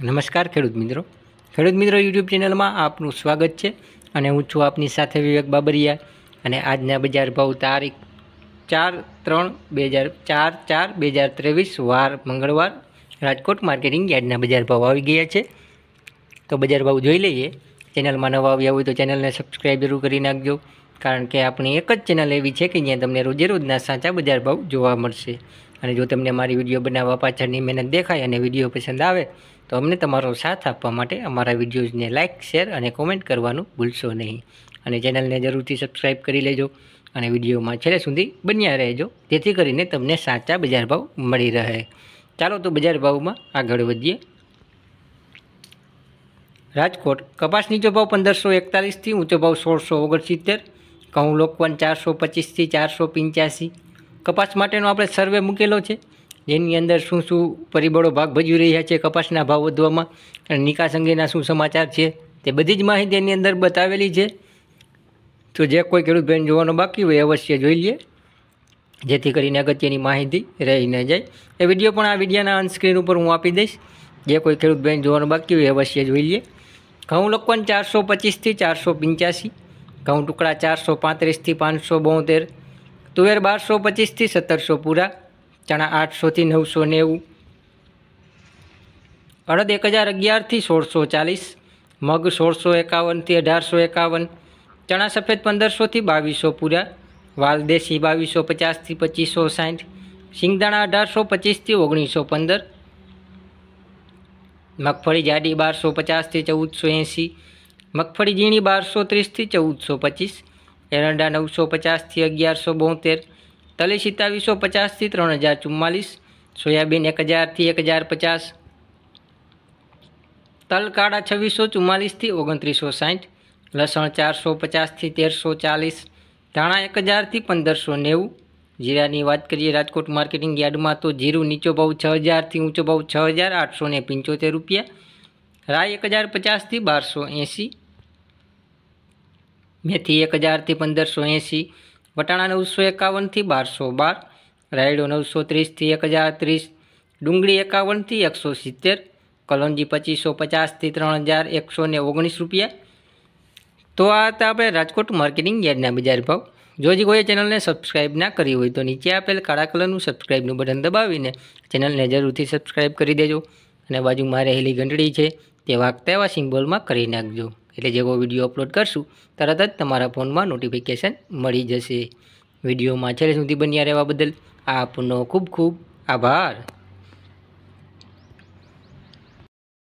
નમસ્કાર ખેડૂત મિત્રો ખેડૂત મિત્રો યુટ્યુબ ચેનલમાં આપનું સ્વાગત છે અને હું છું આપની સાથે વિવેક બાબરિયા અને આજના બજાર ભાવ તારીખ ચાર ત્રણ બે હજાર ચાર ચાર બે હજાર ત્રેવીસ વાર મંગળવાર રાજકોટ માર્કેટિંગ યાર્ડના બજાર ભાવ આવી ગયા છે તો બજાર ભાવ જોઈ લઈએ ચેનલમાં નવા આવ્યા હોય તો ચેનલને સબસ્ક્રાઈબ જરૂર કરી નાખજો કારણ કે આપણી એક જ ચેનલ એવી છે કે જ્યાં તમને રોજે રોજના સાચા બજાર ભાવ જોવા મળશે અને જો તમને મારી વિડીયો બનાવવા પાછળની મહેનત દેખાય અને વિડીયો પસંદ આવે તો અમને તમારો સાથ આપવા માટે અમારા વિડીયોઝને લાઇક શેર અને કોમેન્ટ કરવાનું ભૂલશો નહીં અને ચેનલને જરૂરથી સબસ્ક્રાઈબ કરી લેજો અને વિડીયોમાં છેલ્લે સુધી બન્યા રહેજો જેથી કરીને તમને સાચા બજાર ભાવ મળી રહે ચાલો તો બજાર ભાવમાં આગળ વધીએ રાજકોટ કપાસ નીચો ભાવ પંદરસો એકતાલીસથી ઊંચો ભાવ સોળસો ઓગણસિત્તેર ઘઉં લોકવન ચારસો પચીસથી ચારસો પંચ્યાસી કપાસ માટેનો આપણે સર્વે મૂકેલો છે જેની અંદર શું શું પરિબળો ભાગ ભજવી રહ્યા છે કપાસના ભાવ વધવામાં અને નિકાસ અંગેના શું સમાચાર છે તે બધી જ માહિતી એની અંદર બતાવેલી છે તો જે કોઈ ખેડૂત ખેડૂતભાઈને જોવાનો બાકી હોય અવશ્ય જોઈ લે જેથી કરીને અગત્યની માહિતી રહી ન જાય એ વિડીયો પણ આ વિડીયોના અનસ્ક્રીન ઉપર હું આપી દઈશ જે કોઈ ખેડૂત ખેડૂતભાઈને જોવાનું બાકી હોય અવશ્ય જોઈ લે ઘઉં લોકવન ચારસો પચીસથી ચારસો પંચ્યાસી ઘઉં ટુકડા ચારસો પાંત્રીસથી પાંચસો બોતેર તુવેર બારસો પચીસથી સત્તરસો પૂરા ચણા આઠસોથી નવસો નેવું અડદ એક હજાર અગિયારથી સોળસો ચાલીસ મગ સોળસો એકાવનથી અઢારસો એકાવન ચણા સફેદ પંદરસોથી બાવીસો પૂરા વાલદેશી દેશી બાવીસો પચાસથી પચીસો સાઠ સિંગદાણા અઢારસો પચીસથી ઓગણીસો પંદર મગફળી જાડી બારસો પચાસથી ચૌદસો એંસી મગફળી ઝીણી બારસો ત્રીસથી ચૌદસો પચીસ એરંડા નવસો પચાસથી અગિયારસો બોતેર તલી સિત્તાવીસો પચાસથી ત્રણ હજાર ચુમ્માલીસ સોયાબીન એક હજારથી એક હજાર પચાસ તલકાળા કાળા છવ્વીસો ચુમ્માલીસથી ઓગણત્રીસો સાઠ લસણ ચારસો પચાસથી તેરસો ચાલીસ ધાણા એક હજારથી પંદરસો નેવું જીરાની વાત કરીએ રાજકોટ માર્કેટિંગ યાર્ડમાં તો જીરું નીચો ભાવ છ હજારથી ઊંચો ભાવ છ હજાર આઠસો ને પંચોતેર રૂપિયા રાય એક હજાર પચાસથી બારસો એંસી મેથી એક હજારથી પંદરસો એંસી વટાણા નવસો એકાવનથી બારસો બાર રાયડો નવસો ત્રીસથી એક હજાર ત્રીસ ડુંગળી એકાવનથી એકસો સિત્તેર કલોંજી પચીસો પચાસથી ત્રણ હજાર એકસો ને ઓગણીસ રૂપિયા તો આ હતા આપણે રાજકોટ માર્કેટિંગ યાર્ડના બજાર ભાવ જો હજી કોઈ ચેનલને સબસ્ક્રાઈબ ના કરી હોય તો નીચે આપેલ કાળા કલરનું સબસ્ક્રાઈબનું બટન દબાવીને ચેનલને જરૂરથી સબસ્ક્રાઈબ કરી દેજો અને બાજુમાં રહેલી ઘંટડી છે તે વાગતા એવા સિમ્બોલમાં કરી નાખજો એટલે જેવો વિડીયો અપલોડ કરશું તરત જ તમારા ફોનમાં નોટિફિકેશન મળી જશે વિડીયોમાં છેલ્લે સુધી બન્યા રહેવા બદલ આપનો ખૂબ ખૂબ આભાર